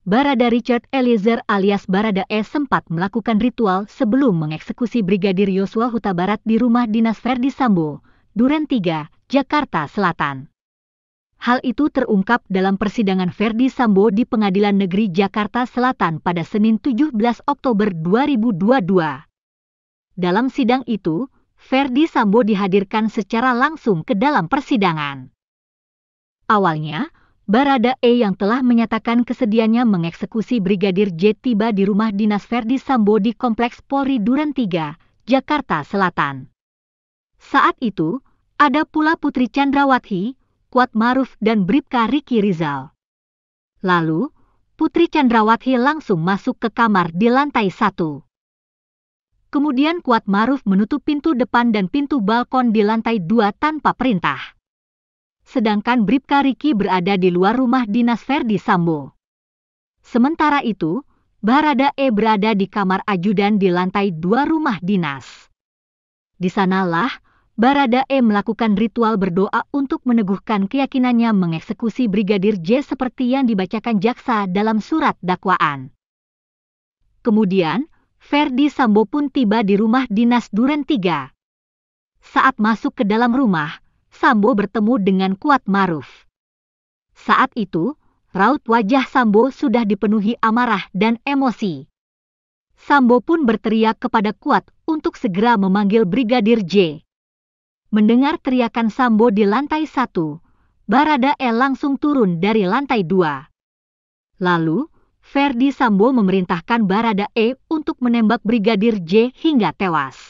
Barada Richard Eliezer alias Barada E sempat melakukan ritual sebelum mengeksekusi Brigadir Yosua Huta Barat di rumah dinas Verdi Sambo, Duren 3, Jakarta Selatan. Hal itu terungkap dalam persidangan Verdi Sambo di Pengadilan Negeri Jakarta Selatan pada Senin 17 Oktober 2022. Dalam sidang itu, Verdi Sambo dihadirkan secara langsung ke dalam persidangan. Awalnya, Barada E yang telah menyatakan kesediaannya mengeksekusi Brigadir J tiba di rumah dinas Verdi Sambo di Kompleks Polri Duren 3, Jakarta Selatan. Saat itu, ada pula Putri Chandrawati, Kuat Maruf dan Bribka Riki Rizal. Lalu, Putri Chandrawati langsung masuk ke kamar di lantai satu. Kemudian Kuat Maruf menutup pintu depan dan pintu balkon di lantai dua tanpa perintah sedangkan Bribka Riki berada di luar rumah dinas Verdi Sambo. Sementara itu, Barada E berada di kamar ajudan di lantai dua rumah dinas. Di sanalah, Barada E melakukan ritual berdoa untuk meneguhkan keyakinannya mengeksekusi Brigadir J seperti yang dibacakan jaksa dalam surat dakwaan. Kemudian, Ferdi Sambo pun tiba di rumah dinas Duren 3. Saat masuk ke dalam rumah, Sambo bertemu dengan Kuat Maruf. Saat itu, raut wajah Sambo sudah dipenuhi amarah dan emosi. Sambo pun berteriak kepada Kuat untuk segera memanggil Brigadir J. Mendengar teriakan Sambo di lantai satu, Barada E langsung turun dari lantai dua. Lalu, Ferdi Sambo memerintahkan Barada E untuk menembak Brigadir J hingga tewas.